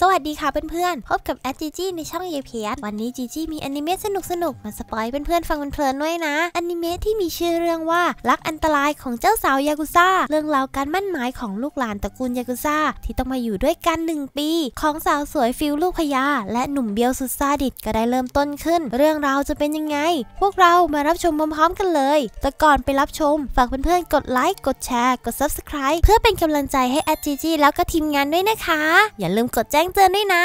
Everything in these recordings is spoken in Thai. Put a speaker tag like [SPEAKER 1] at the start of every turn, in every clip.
[SPEAKER 1] สวัสดีค่ะเพื่อนๆ พบกับแอดจีจีในช่องเยเพียวันนี้จีจีมีอนิเมะสนุกสนุกมาสปอยเพื่อนๆ ฟังเพลินๆด้วยนะอนิเมะที่มีชื่อเรื่องว่า รักอันตรายของเจ้าสาวยากุซ่าเรื่องราวการมั่นหมายของลูกหลานตระกูลยากุซ่าที่ต้องมาอยู่ด้วยกัน 1 ปี ของสาวสวยฟิลลูกพยา และหนุ่มเบียวสุดซาดิสก็ได้เริ่มต้นขึ้น เรื่องราวจะเป็นยังไง พวกเรามารับชมพร้อมๆ กันเลย แต่ก่อนไปรับชมฝากเพื่อนๆกดไลค์กดแชร์กด Subscribe เพื่อเป็นกำลังใจให้แอดจีจีแล้วก็ทีมงานด้วยนะคะ อย่าลืมกดแจ้งงเตือนด้วยนะ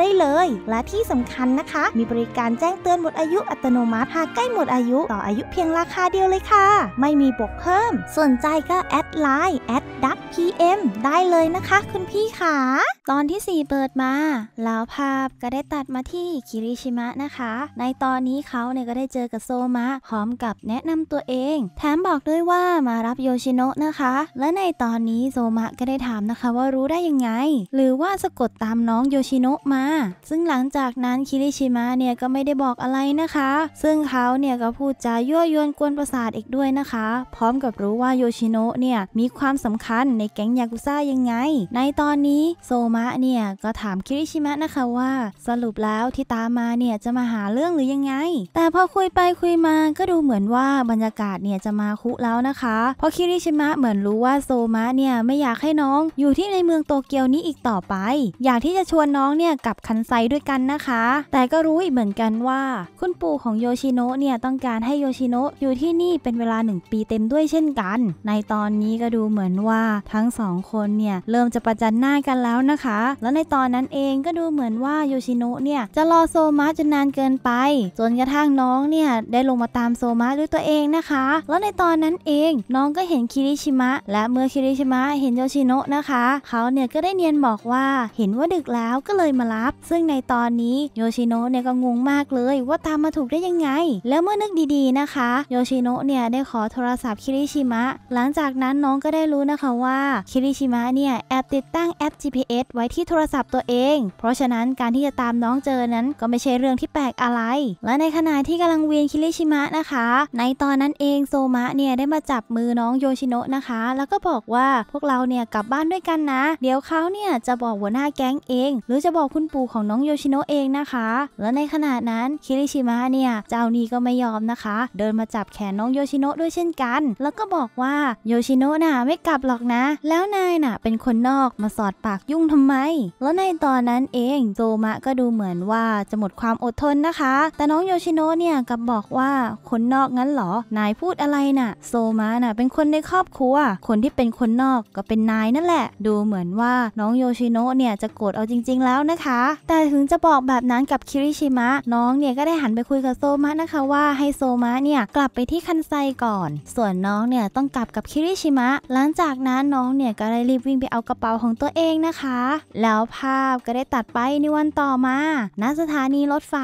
[SPEAKER 1] ได้เลย และที่สำคัญนะคะ มีบริการแจ้งเตือนหมดอายุอัตโนมัติ หากใกล้หมดอายุ ต่ออายุเพียงราคาเดียวเลยค่ะ ไม่มีบวกเพิ่มสนใจก็ แอดไลน์แอดดักพีเอ็มได้เลยนะคะ คุณพี่ขาตอนที่ 4เปิดมา แล้วภาพก็ได้ตัดมาที่คิริชิมะนะคะในตอนนี้เขาเนี่ยก็ได้เจอกับโซมะพร้อมกับแนะนำตัวเอง แถมบอกด้วยว่ามารับโยชิโนะนะคะและในตอนนี้โซมะก็ได้ถามนะคะว่ารู้ได้ยังไงหรือว่าสะกดตามน้องโยชิโนะมา ซึ่งหลังจากนั้นคิริชิมะเนี่ยก็ไม่ได้บอกอะไรนะคะซึ่งเขาเนี่ยก็พูดจายั่วยวนกวนประสาทอีกด้วยนะคะ พร้อมกับรู้ว่าโยชิโนะเนี่ยมีความสำคัญในแก๊งยากุซ่ายังไงในตอนนี้โซมะะเนี่ยก็ถามคิริชิมะนะคะว่าสรุปแล้ว ที่ตามมาเนี่ยจะมาหาเรื่องหรือยังไง แต่พอคุยไปคุยมาก็ดูเหมือนว่าบรรยากาศเนี่ยจะมาคุแล้วนะคะ เพราะคิริชิมะเหมือนรู้ว่าโซมะเนี่ยไม่อยากให้น้องอยู่ที่ในเมืองโตเกียวนี้อีกต่อไป อยากที่จะชวนน้องเนี่ยกับคันไซด้วยกันนะคะแต่ก็รู้อีกเหมือนกันว่า คุณปู่ของโยชิโนะเนี่ยต้องการให้โยชิโนะอยู่ที่นี่เป็นเวลาหนึ่งปีเต็มด้วยเช่นกัน ในตอนนี้ก็ดูเหมือนว่าทั้งสองคนเนี่ยเริ่มจะประจันหน้ากันแล้วนะคะคะแล้วในตอนนั้นเองก็ดูเหมือนว่าโยชิโนะเนี่ยจะรอโซมะจนนานเกินไปจนกระทั่งน้องเนี่ยได้ลงมาตามโซมะด้วยตัวเองนะคะแล้วในตอนนั้นเองน้องก็เห็นคิริชิมะและเมื่อคิริชิมะเห็นโยชิโนะนะคะเขาเนี่ยก็ได้เนียนบอกว่าเห็นว่าดึกแล้วก็เลยมารับ ซึ่งในตอนนี้โยชิโนะเนี่ยก็งงมากเลยว่าตามมาถูกได้ยังไง แล้วเมื่อนึกดีๆนะคะโยชิโนะเนี่ยได้ขอโทรศัพท์คิริชิมะหลังจากนั้นน้องก็ได้รู้นะคะว่าคิริชิมะเนี่ยแอบติดตั้งแอป GPS ไว้ที่โทรศัพท์ตัวเอง เพราะฉะนั้นการที่จะตามน้องเจอนั้นก็ไม่ใช่เรื่องที่แปลกอะไร และในขณะที่กำลังเวียนคิริชิมะนะคะ ในตอนนั้นเองโซมะเนี่ยได้มาจับมือน้องโยชิโนะนะคะ แล้วก็บอกว่าพวกเราเนี่ยกลับบ้านด้วยกันนะ เดี๋ยวเขาเนี่ยจะบอกหัวหน้าแก๊งเอง หรือจะบอกคุณปู่ของน้องโยชิโนะเองนะคะ และในขณะนั้นคิริชิมะเนี่ยเจ้านี้ก็ไม่ยอมนะคะ เดินมาจับแขนน้องโยชิโนะด้วยเช่นกัน แล้วก็บอกว่าโยชิโนะน่ะไม่กลับหรอกนะ แล้วนายน่ะเป็นคนนอกมาสอดปากยุ่งทํำไมแล้วในตอนนั้นเองโซมะก็ดูเหมือนว่าจะหมดความอดทนนะคะ แต่น้องโยชิโนเนี่ยกับบอกว่าคนนอกงั้นหรอ นายพูดอะไรนะ่ะ โซมะน่ะเป็นคนในครอบครัว คนที่เป็นคนนอกก็เป็นนายนั่นแหละ ดูเหมือนว่าน้องโยชิโนเนี่ยจะโกรธเอาจริงๆแล้วนะคะ แต่ถึงจะบอกแบบนั้นกับคิริชิมะน้องเนี่ยก็ได้หันไปคุยกับโซมะนะคะว่าให้โซมะเนี่ยกลับไปที่คันไซก่อน ส่วนน้องเนี่ยต้องกลับกับคิริชิมะ หลังจากนั้นน้องเนี่ยก็ได้รีบวิ่งไปเอากระเป๋าของตัวเองนะคะแล้วภาพก็ได้ตัดไปในวันต่อมาณสถานีรถไฟ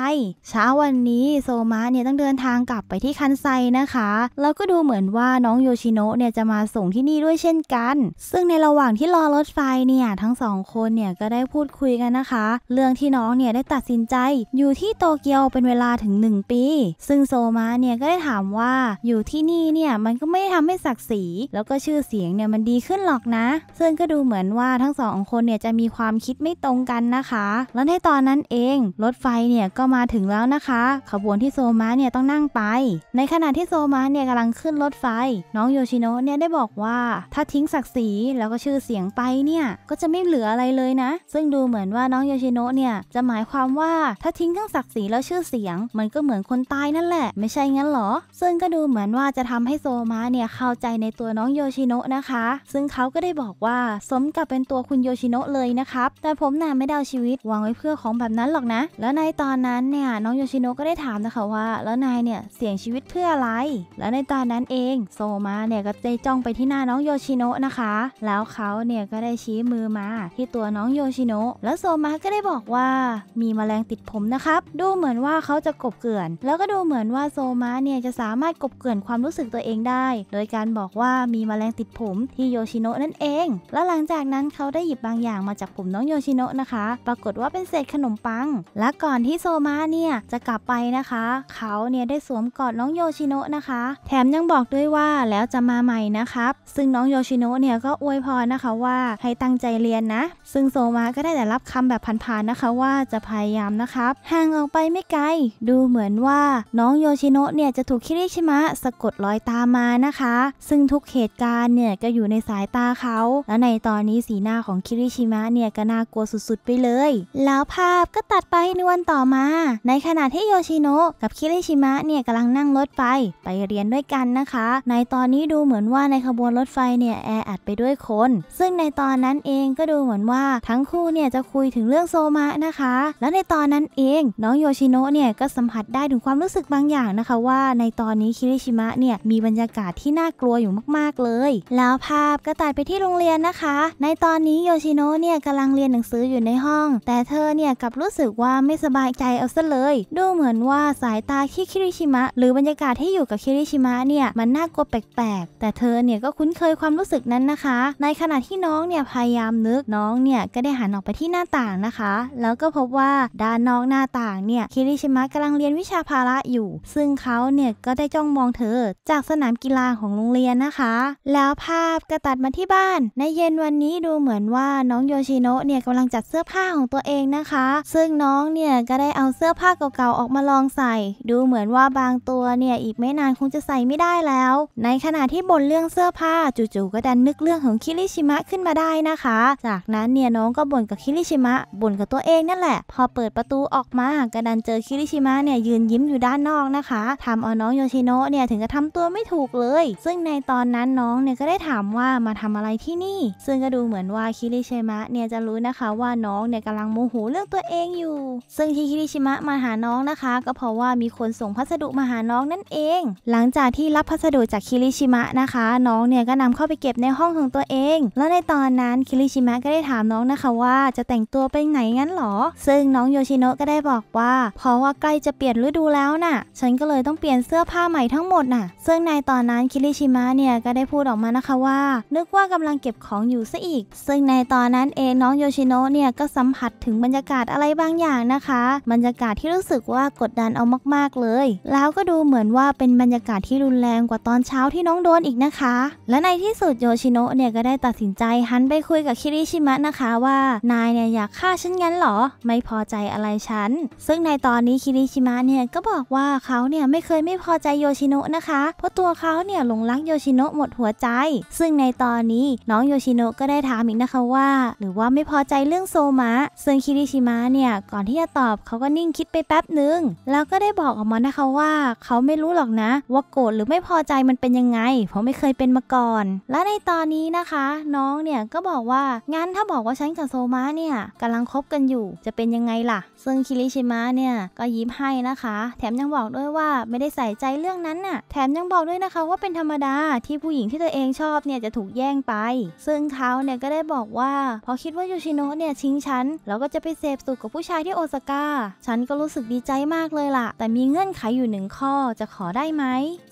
[SPEAKER 1] เช้าวันนี้โซมาเนี่ยต้องเดินทางกลับไปที่คันไซนะคะแล้วก็ดูเหมือนว่าน้องโยชิโนะเนี่ยจะมาส่งที่นี่ด้วยเช่นกัน ซึ่งในระหว่างที่รอรถไฟเนี่ยทั้งสองคนเนี่ยก็ได้พูดคุยกันนะคะ เรื่องที่น้องเนี่ยได้ตัดสินใจอยู่ที่โตเกียว เป็นเวลาถึง 1 ปี ซึ่งโซมาเนี่ยก็ได้ถามว่าอยู่ที่นี่เนี่ยมันก็ไม่ได้ทำให้ศักดิ์ศรีแล้วก็ชื่อเสียงเนี่ยมันดีขึ้นหรอกนะ ซึ่งก็ดูเหมือนว่าทั้งสองคนเนี่ยจะมีความคิดไม่ตรงกันนะคะ แล้วในตอนนั้นเอง รถไฟเนี่ยก็มาถึงแล้วนะคะ ขบวนที่โซมาเนี่ยต้องนั่งไป ในขณะที่โซมาเนี่ยกำลังขึ้นรถไฟ น้องโยชิโนะเนี่ยได้บอกว่า ถ้าทิ้งศักดิ์ศรีแล้วก็ชื่อเสียงไปเนี่ย ก็จะไม่เหลืออะไรเลยนะ ซึ่งดูเหมือนว่าน้องโยชิโนะเนี่ยจะหมายความว่า ถ้าทิ้งทั้งศักดิ์ศรีแล้วชื่อเสียงมันก็เหมือนคนตายนั่นแหละ ไม่ใช่งั้นหรอ ซึ่งก็ดูเหมือนว่าจะทำให้โซมาเนี่ยเข้าใจในตัวน้องโยชิโนะนะคะ ซึ่งเขาก็ได้บอกว่า สมกับเป็นตัวคุณโยชิโนะเลยยนะครับแต่ผมน่ะไม่เดาชีวิตวางไว้เพื่อของแบบนั้นหรอกนะแล้วในตอนนั้นเนี่ยน้องโยชิโนะก็ได้ถามนะคะว่าแล้วนายเนี่ยเสี่ยงชีวิตเพื่ออะไรแล้วในตอนนั้นเองโซมาเนี่ยก็ได้จ้องไปที่หน้าน้องโยชิโนะนะคะแล้วเขาเนี่ยก็ได้ชี้มือมาที่ตัวน้องโยชิโนะแล้วโซมาก็ได้บอกว่า มีแมลงติดผมนะครับดูเหมือนว่าเขาจะกบเกลื่อน แล้วก็ดูเหมือนว่าโซมาเนี่ยจะสามารถกบเกลื่อนความรู้สึกตัวเองได้โดยการบอกว่ามีแมลงติดผมที่โยชิโนะนั่นเองแล้วหลังจากนั้นเขาได้หยิบบางอย่างมาจากกลุ่มน้องโยชิโนะนะคะ ปรากฏว่าเป็นเศษขนมปัง และก่อนที่โซมาเนี่ยจะกลับไปนะคะ เขาเนี่ยได้สวมกอดน้องโยชิโนะนะคะ แถมยังบอกด้วยว่าแล้วจะมาใหม่นะครับ ซึ่งน้องโยชิโนะเนี่ยก็อวยพรนะคะว่า ให้ตั้งใจเรียนนะ ซึ่งโซมาก็ได้แต่รับคำแบบผ่านๆนะคะว่าจะพยายามนะครับ ห่างออกไปไม่ไกล ดูเหมือนว่าน้องโยชิโนะเนี่ยจะถูกคิริชิมะสะกดรอยตามมานะคะ ซึ่งทุกเหตุการณ์เนี่ยก็อยู่ในสายตาเขา และในตอนนี้สีหน้าของคิริชิมะเนี่ยก็น่ากลัวสุดๆไปเลย แล้วภาพก็ตัดไปในวันต่อมา ในขณะที่โยชิโนะกับคิริชิมะเนี่ยกำลังนั่งรถไฟไปเรียนด้วยกันนะคะ ในตอนนี้ดูเหมือนว่าในขบวนรถไฟเนี่ยแออัดไปด้วยคน ซึ่งในตอนนั้นเองก็ดูเหมือนว่าทั้งคู่เนี่ยจะคุยถึงเรื่องโซมะนะคะ แล้วในตอนนั้นเองน้องโยชิโนะเนี่ยก็สัมผัสได้ ถึงความรู้สึกบางอย่างนะคะว่าในตอนนี้คิริชิมะเนี่ยมีบรรยากาศที่น่ากลัวอยู่มากๆเลย แล้วภาพก็ตัดไปที่โรงเรียนนะคะ ในตอนนี้โยชิโนะเนี่ยี่ยกำลังเรียนหนังสืออยู่ในห้อง แต่เธอเนี่ยกลับรู้สึกว่าไม่สบายใจเอาซะเลยดูเหมือนว่าสายตาที่คิริชิมะหรือบรรยากาศที่อยู่กับคิริชิมะเนี่ยมันน่ากลัวแปลกๆแต่เธอเนี่ยก็คุ้นเคยความรู้สึกนั้นนะคะ ในขณะที่น้องเนี่ยพยายามนึกน้องเนี่ยก็ได้หันออกไปที่หน้าต่างนะคะ แล้วก็พบว่าด้านนอกหน้าต่างเนี่ยคิริชิมะกำลังเรียนวิชาภาระอยู่ ซึ่งเขาเนี่ยก็ได้จ้องมองเธอ จากสนามกีฬาของโรงเรียนนะคะ แล้วภาพก็ตัดมาที่บ้าน ในเย็นวันนี้ดูเหมือนว่าน้องโยโยชิโนะเนี่ยกำลังจัดเสื้อผ้าของตัวเองนะคะ ซึ่งน้องเนี่ยก็ได้เอาเสื้อผ้าเก่าๆออกมาลองใส่ ดูเหมือนว่าบางตัวเนี่ยอีกไม่นานคงจะใส่ไม่ได้แล้ว ในขณะที่บ่นเรื่องเสื้อผ้าจู่ๆก็ดันนึกเรื่องของคิริชิมะขึ้นมาได้นะคะจากนั้นเนี่ยน้องก็บ่นกับคิริชิมะบ่นกับตัวเองนั่นแหละ พอเปิดประตูออกมาก็ดันเจอคิริชิมะเนี่ยยืนยิ้มอยู่ด้านนอกนะคะทำเอาน้องโยชิโนะเนี่ยถึงกับทำตัวไม่ถูกเลยซึ่งในตอนนั้นน้องเนี่ยก็ได้ถามว่ามาทำอะไรที่นี่ ซึ่งก็ดูเหมือนว่าคิริชิมะเนี่ยจะรู้นะคะว่าน้องเนี่ยกำลังโมโหเรื่องตัวเองอยู่ ซึ่งที่คิริชิมะมาหาน้องนะคะ ก็เพราะว่ามีคนส่งพัสดุมาหาน้องนั่นเอง หลังจากที่รับพัสดุจากคิริชิมะนะคะ น้องเนี่ยก็นำเข้าไปเก็บในห้องของตัวเอง แล้วในตอนนั้นคิริชิมะก็ได้ถามน้องนะคะว่าจะแต่งตัวไปไหนงั้นหรอ ซึ่งน้องโยชิโนะก็ได้บอกว่าเพราะว่าใกล้จะเปลี่ยนฤดูแล้วน่ะฉันก็เลยต้องเปลี่ยนเสื้อผ้าใหม่ทั้งหมดน่ะซึ่งในตอนนั้นคิริชิมะเนี่ยก็ได้พูดออกมานะคะว่านึกว่ากำลังเก็บของอยู่ซะอีก ซึ่งในตอนนั้นเองน้องโยชิโนะเนี่ยก็สัมผัสถึงบรรยากาศอะไรบางอย่างนะคะ บรรยากาศที่รู้สึกว่ากดดันเอามาก ๆเลย แล้วก็ดูเหมือนว่าเป็นบรรยากาศที่รุนแรงกว่าตอนเช้าที่น้องโดนอีกนะคะ และในที่สุดโยชิโนะเนี่ยก็ได้ตัดสินใจหันไปคุยกับคิริชิมะนะคะว่านายเนี่ยอยากฆ่าฉันงั้นหรอไม่พอใจอะไรฉันซึ่งในตอนนี้คิริชิมะเนี่ยก็บอกว่าเขาเนี่ยไม่เคยไม่พอใจโยชิโนะนะคะเพราะตัวเขาเนี่ยหลงรักโยชิโนะหมดหัวใจซึ่งในตอนนี้น้องโยชิโนะก็ได้ถามอีกนะคะว่าหรรือว่าไม่พอใจเรื่องโซมะ ซึ่งคิริชิมะเนี่ยก่อนที่จะตอบเขาก็นิ่งคิดไปแป๊บหนึ่งแล้วก็ได้บอกออกมานะคะว่าเขาไม่รู้หรอกนะ ว่าโกรธหรือไม่พอใจมันเป็นยังไงเพราะไม่เคยเป็นมาก่อน และในตอนนี้นะคะ น้องเนี่ยก็บอกว่างั้นถ้าบอกว่าฉันกับโซมะเนี่ยกำลังคบกันอยู่จะเป็นยังไงล่ะ ซึ่งคิริชิมะเนี่ยก็ยิ้มให้นะคะแถมยังบอกด้วยว่าไม่ได้ใส่ใจเรื่องนั้นน่ะแถมยังบอกด้วยนะคะว่าเป็นธรรมดาที่ผู้หญิงที่ตัวเองชอบเนี่ยจะถูกแย่งไป ซึ่งเขาเนี่ยก็ได้บอกว่าพอคิดว่ายูชิโนะเนี่ยทิ้งฉัน แล้วก็จะไปเสพสุขกับผู้ชายที่โอซาก้าฉันก็รู้สึกดีใจมากเลยล่ะ แต่มีเงื่อนไขอยู่หนึ่งข้อจะขอได้ไหม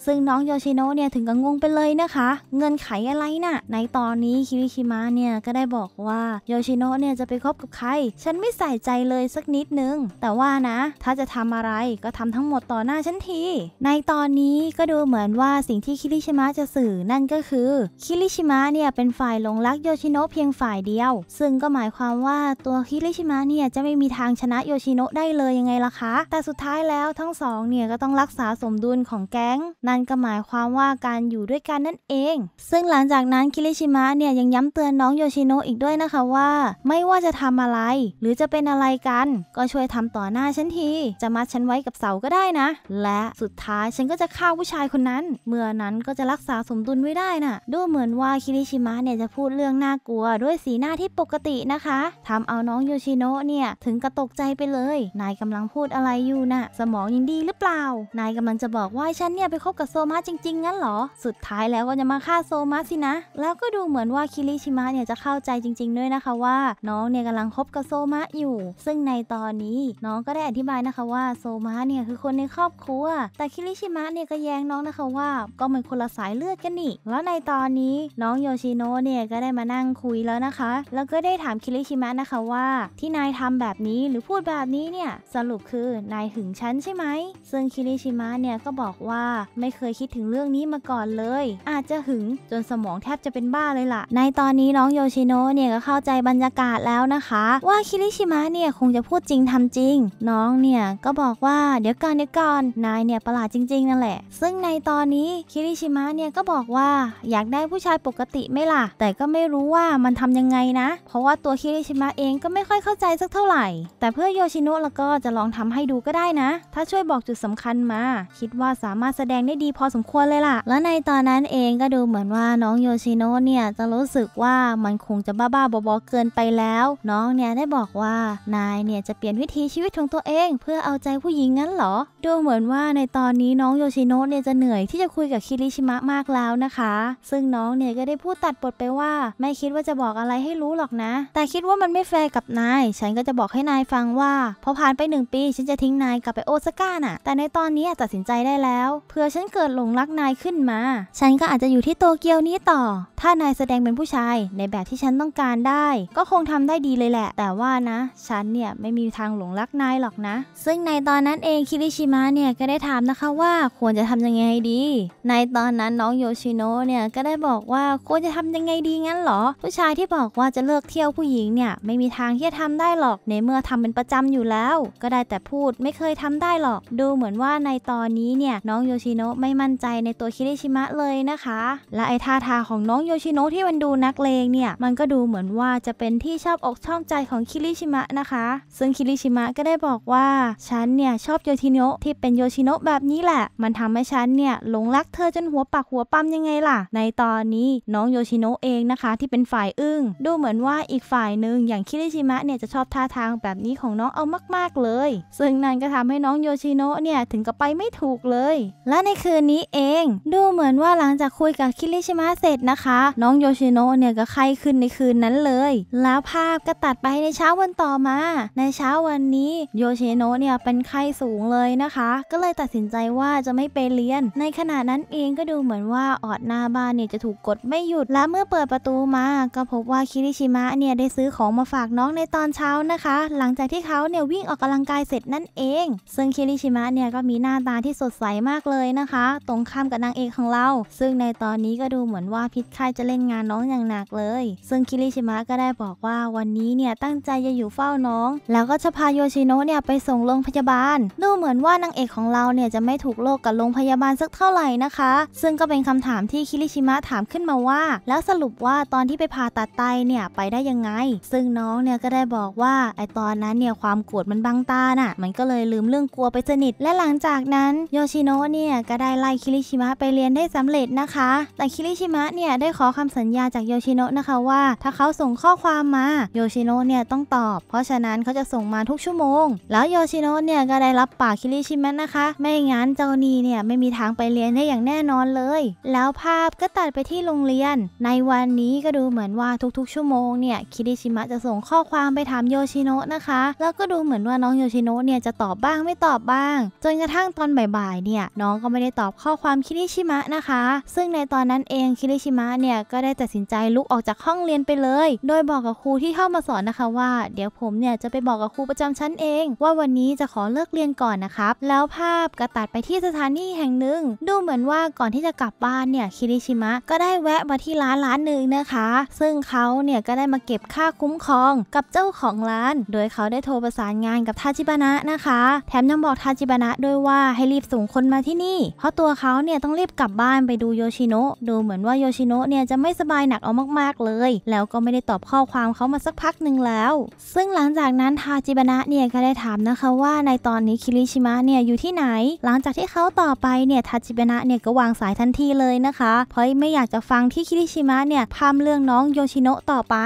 [SPEAKER 1] ซึ่งน้องโยชิโนะเนี่ยถึงกับงงไปเลยนะคะ เงื่อนไขอะไรนะ่ะ ในตอนนี้คิริชิมะเนี่ยก็ได้บอกว่าโยชิโนะเนี่ยจะไปคบกับใคร ฉันไม่ใส่ใจเลยสักนิดนึงแต่ว่านะ ถ้าจะทำอะไรก็ทำทั้งหมดต่อหน้าฉันที ในตอนนี้ก็ดูเหมือนว่าสิ่งที่คิริชิมะจะสื่อนั่นก็คือคิริชิมะเนี่ยเป็นฝ่ายหลงรักโยชิโนะเพียงฝ่ายเดียวซึ่งก็หมายความว่าตัวฮิริชิมะเนี่ยจะไม่มีทางชนะโยชิโนะได้เลยยังไงล่ะคะ แต่สุดท้ายแล้วทั้งสองเนี่ยก็ต้องรักษาสมดุลของแก๊ง นั่นก็หมายความว่าการอยู่ด้วยกันนั่นเอง ซึ่งหลังจากนั้นคิริชิมะเนี่ยยังย้ำเตือนน้องโยชิโนะอีกด้วยนะคะว่าไม่ว่าจะทำอะไร หรือจะเป็นอะไรกัน ก็ช่วยทำต่อหน้าฉันทีจะมัดฉันไว้กับเสาก็ได้นะ และสุดท้ายฉันก็จะฆ่าผู้ชายคนนั้น เมื่อนั้นก็จะรักษาสมดุลไว้ได้นะ่ะดูเหมือนว่าคิริชิมะเนี่ยจะพูดเรื่องน่ากลัวด้วยสีหน้าที่ปกตินะคะทำเอาน้องโยชิโนะเนี่ยถึงกระตกใจไปเลยนายกำลังพูดอะไรอยู่นะ่ะสมองยังดีหรือเปล่านายกำลังจะบอกว่าฉันเนี่ยไปคบกับโซมาจริงๆงั้นหรอสุดท้ายแล้วก็จะมาฆ่าโซมาสินะ แล้วก็ดูเหมือนว่าคิริชิมะเนี่ยจะเข้าใจจริง ๆด้วยนะคะว่าน้องเนี่ยกำลังคบกับโซมาอยู่ซึ่งในตอนนี้น้องก็ได้อธิบายนะคะว่าโซมาเนี่ยคือคนในครอบครัวแต่คิริชิมะเนี่ยก็แย้งน้องนะคะว่าก็เหมือนคนละสายเลือดกันนี่ แล้วในตอนนี้น้องโยชิโนะเนี่ยก็ได้มานั่งคุยแล้วนะคะแล้วกก็ได้ถามคิริชิมะนะคะว่าที่นายทำแบบนี้หรือพูดแบบนี้เนี่ยสรุปคือนายหึงฉันใช่ไหมซึ่งคิริชิมะเนี่ยก็บอกว่าไม่เคยคิดถึงเรื่องนี้มาก่อนเลย อาจจะหึงจนสมองแทบจะเป็นบ้าเลยล่ะ ในตอนนี้ น้องโยชิโนะเนี่ยก็เข้าใจบรรยากาศแล้วนะคะ ว่าคิริชิมะเนี่ยคงจะพูดจริงทำจริง น้องเนี่ยก็บอกว่า เดี๋ยวก่อนเดี๋ยวก่อนนายเนี่ยประหลาดจริง ๆ นั่นแหละซึ่งในตอนนี้คิริชิมะเนี่ยก็บอกว่าอยากได้ผู้ชายปกติไม่ล่ะแต่ก็ไม่รู้ว่ามันทำยังไงนะเพราะว่าตัวคิริชิมะเองก็ไม่ค่อยเข้าใจสักเท่าไหร่ แต่เพื่อโยชิโนะแล้วก็จะลองทำให้ดูก็ได้นะ ถ้าช่วยบอกจุดสำคัญมา คิดว่าสามารถแสดงได้ดีพอสมควรเลยล่ะ แล้วในตอนนั้นเองก็ดูเหมือนว่าน้องโยชิโนะเนี่ย จะรู้สึกว่ามันคงจะบ้าๆบอๆเกินไปแล้ว น้องเนี่ยได้บอกว่านายเนี่ยจะเปลี่ยนวิธีชีวิตของตัวเอง เพื่อเอาใจผู้หญิงงั้นเหรอดูเหมือนว่าในตอนนี้น้องโยชิโนะเนี่ยจะเหนื่อยที่จะคุยกับคิริชิมะมากแล้วนะคะซึ่งน้องเนี่ยก็ได้พูดตัดบทไปว่าไม่คิดว่าจะบอกอะไรให้รู้หรอหรอกนะแต่คิดว่ามันไม่แฟร์กับนาย ฉันก็จะบอกให้นายฟังว่าพอผ่านไปหนึ่งปี ฉันจะทิ้งนายกลับไปโอซาก้าน่ะ แต่ในตอนนี้ตัดสินใจได้แล้วเผื่อฉันเกิดหลงรักนายขึ้นมา ฉันก็อาจจะอยู่ที่โตเกียวนี้ต่อ ถ้านายแสดงเป็นผู้ชายในแบบที่ฉันต้องการได้ ก็คงทำได้ดีเลยแหละ แต่ว่านะ ฉันเนี่ยไม่มีทางหลงรักนายหรอกนะ ซึ่งในตอนนั้นเองคิริชิมะเนี่ยก็ได้ถามนะคะว่าควรจะทำยังไงให้ดีในตอนนั้นน้องโยชิโนะเนี่ยก็ได้บอกว่าควรจะทำยังไงดีงั้นหรอผู้ชายที่บอกว่าจะเลิลิกเที่ยวผู้หญิงเนี่ยไม่มีทางที่จะทำได้หรอกในเมื่อทำเป็นประจำอยู่แล้ว ก็ได้แต่พูดไม่เคยทำได้หรอก ดูเหมือนว่าในตอนนี้เนี่ยน้องโยชิโนะไม่มั่นใจในตัวคิริชิมะเลยนะคะและไอท่าทางของน้องโยชิโนะที่มันดูนักเลงเนี่ยมันก็ดูเหมือนว่าจะเป็นที่ชอบอกชอบใจของคิริชิมะนะคะซึ่งคิริชิมะก็ได้บอกว่าฉันเนี่ยชอบโยชิโนะที่เป็นโยชิโนะแบบนี้แหละ มันทำให้ฉันเนี่ยหลงรักเธอจนหัวปักหัวปั๊มยังไงล่ะในตอนนี้น้องโยชิโนะเองนะคะที่เป็นฝ่ายอึ้งดูเหมือนว่าอีกฝ่ายหนึ่งอย่างคิริชิมะเนี่ยจะชอบท่าทางแบบนี้ของน้องเอามากๆเลย ซึ่งนั่นก็ทำให้น้องโยชิโนะเนี่ยถึงกับไปไม่ถูกเลย และในคืนนี้เองดูเหมือนว่าหลังจากคุยกับคิริชิมะเสร็จนะคะ น้องโยชิโนะเนี่ยก็ไข้ขึ้นในคืนนั้นเลย แล้วภาพก็ตัดไปในเช้าวันต่อมา ในเช้าวันนี้โยชิโนะเนี่ยเป็นไข้สูงเลยนะคะ ก็เลยตัดสินใจว่าจะไม่ไปเรียน ในขณะนั้นเองก็ดูเหมือนว่าออดหน้าบ้านเนี่ยจะถูกกดไม่หยุดและเมื่อเปิดประตูมาก็พบว่าคิริชิมะเนี่ยได้ซื้อของมาฝากน้องในตอนเช้านะคะ หลังจากที่เขาเนี่ย วิ่งออกกำลังกายเสร็จนั่นเอง ซึ่งคิริชิมะเนี่ยก็มีหน้าตาที่สดใสมากเลยนะคะ ตรงข้ามกับนางเอกของเรา ซึ่งในตอนนี้ก็ดูเหมือนว่าพิษค่ายจะเล่นงานน้องอย่างหนักเลย ซึ่งคิริชิมะก็ได้บอกว่าวันนี้เนี่ย ตั้งใจจะอยู่เฝ้าน้อง แล้วก็จะพาโยชิโนะเนี่ย ไปส่งโรงพยาบาลดูเหมือนว่านางเอกของเราเนี่ยจะไม่ถูกโลกกับโรงพยาบาลสักเท่าไหร่นะคะ ซึ่งก็เป็นคำถามที่คิริชิมะถามขึ้นมาว่าแล้วสรุปว่าตอนที่ไปผ่าตัดไตเนี่ยไปได้ยังไงซึ่งน้องเนี่ยก็ได้บอกว่าไอตอนนั้นเนี่ยความโกรธมันบังตาน่ะมันก็เลยลืมเรื่องกลัวไปสนิทและหลังจากนั้นโยชิโนะเนี่ยก็ได้ไล่คิริชิมะไปเรียนได้สำเร็จนะคะแต่คิริชิมะเนี่ยได้ขอคำสัญญาจากโยชิโนะนะคะว่า ถ้าเขาส่งข้อความมาโยชิโนะเนี่ยต้องตอบ เพราะฉะนั้นเขาจะส่งมาทุกชั่วโมง แล้วโยชิโนะเนี่ยก็ได้รับปากคิริชิมะนะคะไม่งั้นเจ้านีเนี่ยไม่มีทางไปเรียนได้อย่างแน่นอนเลย แล้วภาพก็ตัดไปที่โรงเรียน ในวันนี้ก็ดูเหมือนว่าทุกๆ ชั่วโมงงเนี่ยคิริชิมะจะส่งข้อความไปถามโยชิโนะนะคะแล้วก็ดูเหมือนว่าน้องโยชิโนะเนี่ยจะตอบบ้างไม่ตอบบ้างจนกระทั่งตอนบ่ายๆเนี่ยน้องก็ไม่ได้ตอบข้อความคิริชิมะนะคะซึ่งในตอนนั้นเองคิริชิมะเนี่ยก็ได้ตัดสินใจลุกออกจากห้องเรียนไปเลยโดยบอกกับครูที่เข้ามาสอนนะคะว่าเดี๋ยวผมเนี่ยจะไปบอกกับครูประจำชั้นเอง ว่าวันนี้จะขอเลิกเรียนก่อนนะครับแล้วภาพกระตัดไปที่สถานีแห่งหนึ่ง ดูเหมือนว่าก่อนที่จะกลับบ้านเนี่ยคิริชิมะก็ได้แวะมาที่ร้านร้านหนึ่งนะคะซึ่งเขาเนี่ยก็ได้ได้มาเก็บค่าคุ้มครองกับเจ้าของร้าน โดยเขาได้โทรประสานงานกับทาจิบานะนะคะ แถมยังบอกทาจิบานะด้วยว่าให้รีบส่งคนมาที่นี่ เพราะตัวเขาเนี่ยต้องรีบกลับบ้านไปดูโยชิโนะ ดูเหมือนว่าโยชิโนะเนี่ยจะไม่สบายหนักเอามากๆเลย แล้วก็ไม่ได้ตอบข้อความเขามาสักพักหนึ่งแล้ว ซึ่งหลังจากนั้นทาจิบานะเนี่ยก็ได้ถามนะคะว่าในตอนนี้คิริชิมะเนี่ยอยู่ที่ไหน หลังจากที่เขาต่อไปเนี่ยทาจิบานะเนี่ยก็วางสายทันทีเลยนะคะ เพราะไม่อยากจะฟังที่คิริชิมะเนี่ยพามเรื่องน้องโยชิโนะต่อไป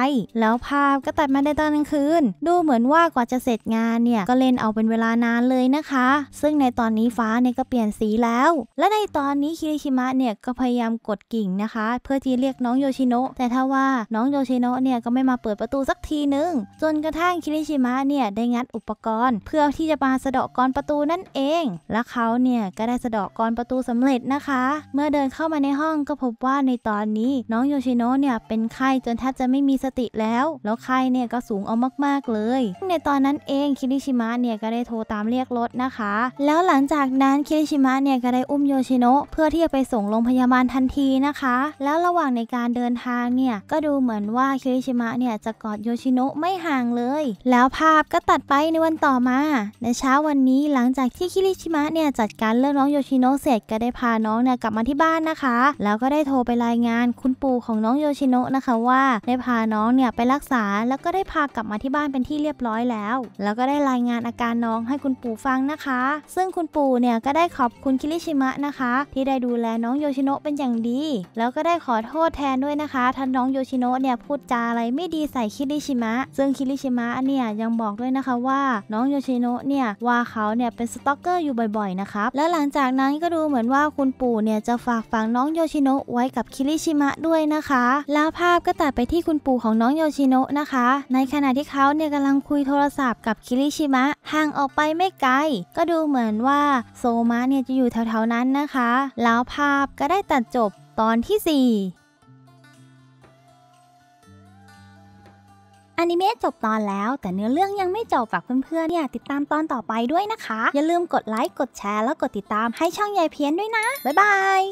[SPEAKER 1] แล้วภาพก็ตัดมาในตอนกลางคืน ดูเหมือนว่ากว่าจะเสร็จงานเนี่ย ก็เล่นเอาเป็นเวลานานเลยนะคะ ซึ่งในตอนนี้ฟ้าเนี่ยก็เปลี่ยนสีแล้ว และในตอนนี้คิริชิมะเนี่ยก็พยายามกดกิ่งนะคะ เพื่อที่เรียกน้องโยชิโนะแต่ถ้าว่าน้องโยชิโนะเนี่ยก็ไม่มาเปิดประตูสักทีนึง จนกระทั่งคิริชิมะเนี่ยได้งัดอุปกรณ์ เพื่อที่จะมาสะเดาะกรประตูนั่นเอง และเขาเนี่ยก็ได้สะเดาะกรประตูสำเร็จนะคะ เมื่อเดินเข้ามาในห้องก็พบว่าในตอนนี้น้องโยชิโนะเนี่ยเป็นไข้จนแทบจะไม่มีสติแล้วแล้วไข้เนี่ยก็สูงเอามากๆเลย ในตอนนั้นเองคิริชิมะเนี่ยก็ได้โทรตามเรียกรถนะคะ แล้วหลังจากนั้นคิริชิมะเนี่ยก็ได้อุ้มโยชิโนะเพื่อที่จะไปส่งโรงพยาบาลทันทีนะคะ แล้วระหว่างในการเดินทางเนี่ยก็ดูเหมือนว่าคิริชิมะเนี่ยจะกอดโยชิโนะไม่ห่างเลย แล้วภาพก็ตัดไปในวันต่อมา ในเช้าวันนี้หลังจากที่คิริชิมะเนี่ยจัดการเรื่องน้องโยชิโนะเสร็จก็ได้พาน้องเนี่ยกลับมาที่บ้านนะคะ แล้วก็ได้โทรไปรายงานคุณปู่ของน้องโยชิโนะนะคะว่าได้พาน้องน้องเนี่ยไปรักษาแล้วก็ได้พากลับมาที่บ้านเป็นที่เรียบร้อยแล้ว แล้วก็ได้รายงานอาการน้องให้คุณปู่ฟังนะคะ ซึ่งคุณปู่เนี่ยก็ได้ขอบคุณคิริชิมะนะคะ ที่ได้ดูแลน้องโยชิโนะเป็นอย่างดีแล้วก็ได้ขอโทษแทนด้วยนะคะท่านน้องโยชิโนะเนี่ยพูดจาอะไรไม่ดีใส่คิริชิมะซึ่งคิริชิมะเนี่ยยังบอกด้วยนะคะว่าน้องโยชิโนะเนี่ยว่าเขาเนี่ยเป็นสต็อกเกอร์อยู่บ่อยๆนะครับแล้วหลังจากนั้นก็ดูเหมือนว่าคุณปู่เนี่ยจะฝากฝังน้องโยชิโนะไว้กับคิริชิมะด้วยนะคะแล้วภาพก็ตัดไปที่คุณปู่ขของน้องโยชิโนะนะคะ ในขณะที่เขาเนี่ยกำลังคุยโทรศัพท์กับคิริชิมะห่างออกไปไม่ไกล ก็ดูเหมือนว่าโซมะเนี่ยจะอยู่แถวๆนั้นนะคะแล้วภาพก็ได้ตัดจบตอนที่ 4อนิเมะจบตอนแล้วแต่เนื้อเรื่องยังไม่จบฝากเพื่อนๆเนี่ยติดตามตอนต่อไปด้วยนะคะ อย่าลืมกดไลค์ กดแชร์แล้วกดติดตามให้ช่องยายเพี้ยนด้วยนะ บ๊ายบาย